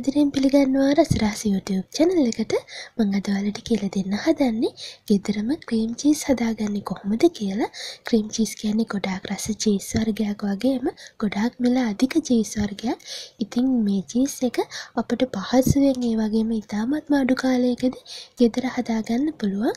ආදරයෙන් පිළිගන්නවා රසරහස YouTube channel එකට මම අද ඔයාලට කියලා දෙන්න හදන්නේ ගෙදරම ක්‍රීම් චීස් හදාගන්නේ කොහොමද කියලා. ක්‍රීම් චීස් කියන්නේ ගොඩාක් රස චීස් වර්ගයක් වගේම ගොඩාක් මිල අධික චීස් වර්ගයක්. ඉතින් මේ චීස් එක අපිට පහසුවෙන් ඒ වගේම ඉතාමත් අඩු කාලයකදී ගෙදර හදාගන්න පුළුවන්.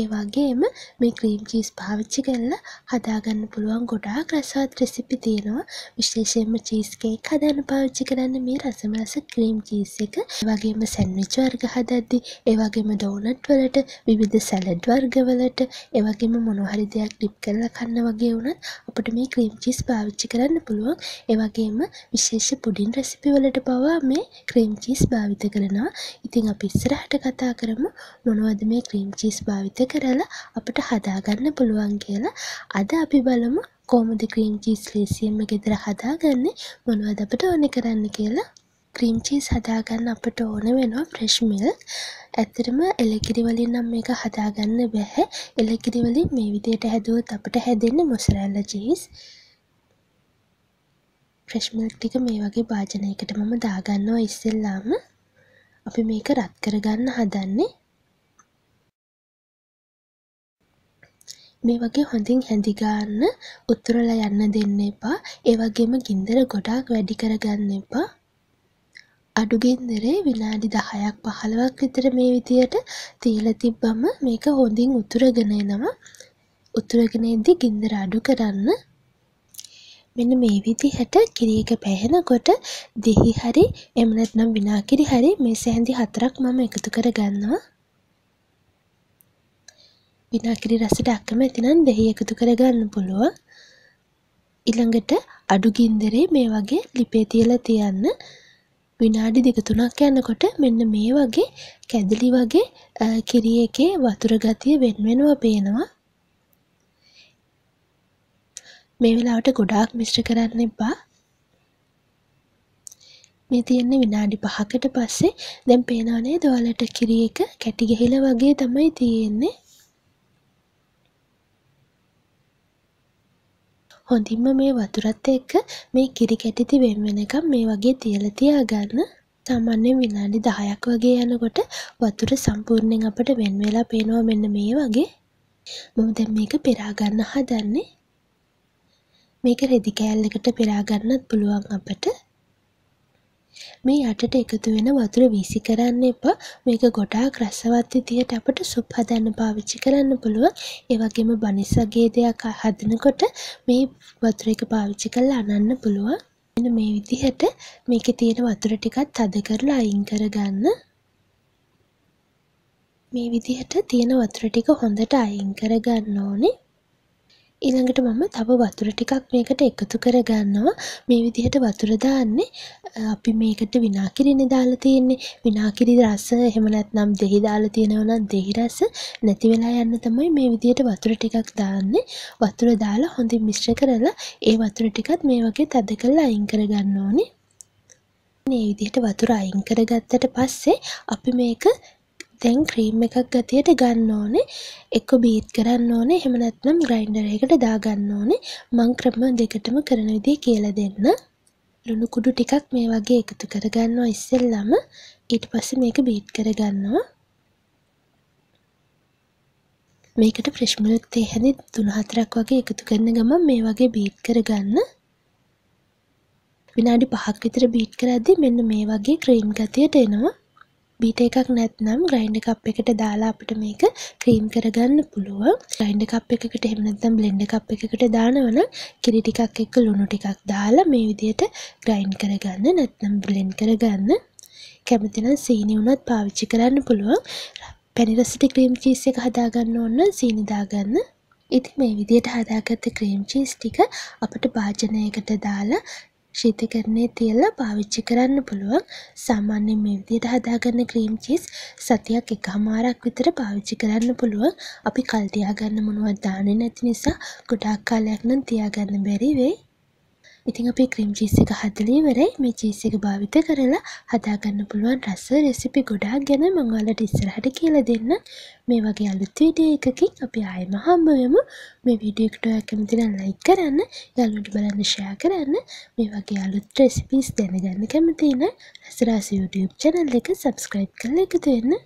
ඒ වගේම මේ ක්‍රීම් චීස් පාවිච්චි කරලා හදාගන්න පුළුවන් ගොඩාක් රසවත් රෙසිපි තියෙනවා. විශේෂයෙන්ම චීස් කේක් හදන්න පාවිච්චි කරන්න මේ රසමලස ක්‍රීම් චීස් එක වගේම සැන්විච් වර්ග හදද්දි ඒ වගේම ඩෝනට් වලට විවිධ සැලඩ් වර්ග වලට ඒ වගේම මොනහරි දෙයක් ඩිප් කරලා කන්න වගේ වුණත් අපිට මේ ක්‍රීම් චීස් පාවිච්චි කරන්න පුළුවන් ඒ වගේම විශේෂ පුඩින් රෙසිපි වලට පවා මේ ක්‍රීම් චීස් භාවිත කරනවා ඉතින් අපි ඉස්සරහට කතා කරමු මොනවද මේ ක්‍රීම් චීස් භාවිත කරලා අපිට හදාගන්න පුළුවන් කියලා අද අපි බලමු කොහොමද ක්‍රීම් චීස් ලේසියෙන්ම ගෙදර හදාගන්නේ මොනවද අපිට ඕනේ කරන්න කියලා ක්‍රීම් චීස් හදාගන්න අපට ඕන වෙනවා ෆ්‍රෙෂ් මිල්ක්. ඇත්තටම එළකිරි වලින් නම් මේක හදාගන්න බැහැ. එළකිරි වලින් මේ විදිහට හැදුවොත් අපට හැදෙන්නේ මොසරැල්ලා චීස්. ෆ්‍රෙෂ් මිල්ක් ටික මේ වගේ භාජනයකට මම දාගන්නවා ඉස්සෙල්ලාම. අපි මේක රත් කරගන්න හදන්නේ. මේ වගේ හොඳින් හැඳිගන්න උතුරලා යන්න දෙන්න එපා. ඒ වගේම ගින්දර ගොඩාක් වැඩි කරගන්න එපා. අඩුගෙන්දරේ විනාඩි දහයක් පහළවක් විතර මේ විදියට තියලා තිබ්බම මේක හොඳින් උතුරගෙන එනවා. උතුරගෙන එද්දි ගින්දර අඩු කරන්න. මෙන්න මේ විදිහට කිරි එක පැහෙනකොට දිහි හරි එහෙම නැත්නම් විනාකිරි හරි මේ සෑඳි හතරක් මම එකතු කර ගන්නවා. විනාකිරි රසට අකමැති නම් දෙහි එකතු කර ගන්න පුළුවන්. ඊළඟට අඩු ගින්දරේ මේ වගේ ලිපේ තියලා තියන්න විනාඩි දෙක තුනක් යනකොට මෙන්න මේ වගේ කැදිලි වගේ කිරි එකේ වතුර ගතිය වෙන් වෙනවා පේනවා. මේ වෙලාවට ගොඩාක් මිශ්‍ර කරන්න එපා. මේ තියෙන්නේ විනාඩි 5කට පස්සේ දැන් පේනවනේ දොලට කිරි එක කැටි ගහිලා වගේ තමයි තියෙන්නේ. හොඳින්ම මේ වතුරත් එක්ක මේ කිරි කැටිති වෙන් වෙනකම් මේ වගේ තියලා තියාගන්න. සාමාන්‍යයෙන් විනාඩි 10ක් වගේ යනකොට වතුර සම්පූර්ණයෙන් අපිට වෙන් වෙලා පේනවා මෙන්න මේ වගේ. මම දැන් මේක පෙරා ගන්න හදන්නේ. මේක රෙදි කෑල්ලකට පෙරා ගන්නත් පුළුවන් අපිට. මේ යටට එකතු වෙන වතුර වීසි කරන්න එපා මේක ගොඩාක් රසවත් විදිහට අපට සුප් හදන්න පාවිච්චි කරන්න පුළුවන් ඒ වගේම බනිස් වගේ දෙයක් හදනකොට මේ වතුර එක පාවිච්චි කරලා අනන්න පුළුවන් මෙන්න මේ විදිහට මේකේ තියෙන වතුර ටිකත් තද කරලා අයින් කරගන්න මේ විදිහට තියෙන වතුර ටික හොඳට අයින් කරගන්න ඕනේ ඊළඟට මම තව වතුර ටිකක් මේකට එකතු කරගන්නවා මේ විදිහට වතුර දාන්නේ අපි මේකට විනාකිරිනේ දාලා තියෙන්නේ විනාකිරි රස එහෙම නැත්නම් දෙහි දාලා තියෙනවා නම් දෙහි රස නැති වෙලා යන්න තමයි මේ විදිහට වතුර ටිකක් දාන්නේ වතුර දාලා හොඳින් මිශ්‍ර කරලා ඒ වතුර ටිකත් මේ වගේ තද කරලා අයින් කරගන්න ඕනේ මේ විදිහට වතුර අයින් කරගත්තට පස්සේ අපි මේක දැන් ක්‍රීම් එකක් ගතියට ගන්න ඕනේ එක්ක බීට් කරන්න ඕනේ එහෙම නැත්නම් ග්‍රයින්ඩර් එකට දාගන්න ඕනේ මං ක්‍රම දෙකටම කරන විදිය කියලා දෙන්න ලුණු කුඩු ටිකක් මේ වගේ එකතු කරගන්නවා ඉස්සෙල්ලම ඊට පස්සේ මේක බීට් කරගන්නවා මේකට ෆ්‍රෙෂ් මිල්ක් තේ හැදි 3-4ක් වගේ එකතු කරන ගමන් මේ වගේ බීට් කරගන්න විනාඩි 5ක් විතර බීට් කරද්දී මෙන්න මේ වගේ ක්‍රීම් ගතියට එනවා බීට එකක් නැත්නම් ග්‍රයින්ඩ කප් එකට දාලා අපිට මේක ක්‍රීම් කරගන්න පුළුවන් ග්‍රයින්ඩ කප් එකකට එහෙම නැත්නම් බ්ලෙන්ඩර් කප් එකකට දානවනම් කිරි ටිකක් එක්ක ලුණු ටිකක් දාලා මේ විදිහට ග්‍රයින්ඩ් කරගන්න නැත්නම් බ්ලෙන්ඩ් කරගන්න කැමති නම් සීනි වුණත් පාවිච්චි කරන්න පුළුවන් පැනිරසිට ක්‍රීම් චීස් එක හදාගන්න ඕන සීනි දාගන්න ඉතින් මේ විදිහට හදාගත්ත ක්‍රීම් චීස් ටික අපිට භාජනයකට දාලා ශීතකරණය තියලා පාවිච්චි කරන්න පුළුවන්. සාමාන්‍යයෙන් මේ විදිහට හදාගන්න ක්‍රීම් චීස් සතියක් එකහමාරක් විතර පාවිච්චි කරන්න පුළුවන්. අපි කල් තියාගන්න මොනවත් දාන්නේ නැති නිසා ගොඩාක් කාලයක් නම් තියාගන්න බැරි වෙයි. ඉතින් අපි ක්‍රීම් චීස් එක හදලා ඉවරයි. මේ චීස් එක භාවිත කරලා හදාගන්න පුළුවන් රස රෙසිපි ගොඩාක් ගැන මම ඔයාලට ඉස්සරහට කියලා දෙන්න. මේ වගේ අලුත් වීඩියෝ එකකින් අපි ආයෙම හම්බ වෙමු. මේ වීඩියෝ එකට ඔයා කැමති නම් ලයික් කරන්න, යාළුවන්ට බලන්න ෂෙයා කරන්න. මේ වගේ අලුත් රෙසිපිස් දැනගන්න කැමති නම් රසරාස YouTube channel එක subscribe කරලා එකතු වෙන්න.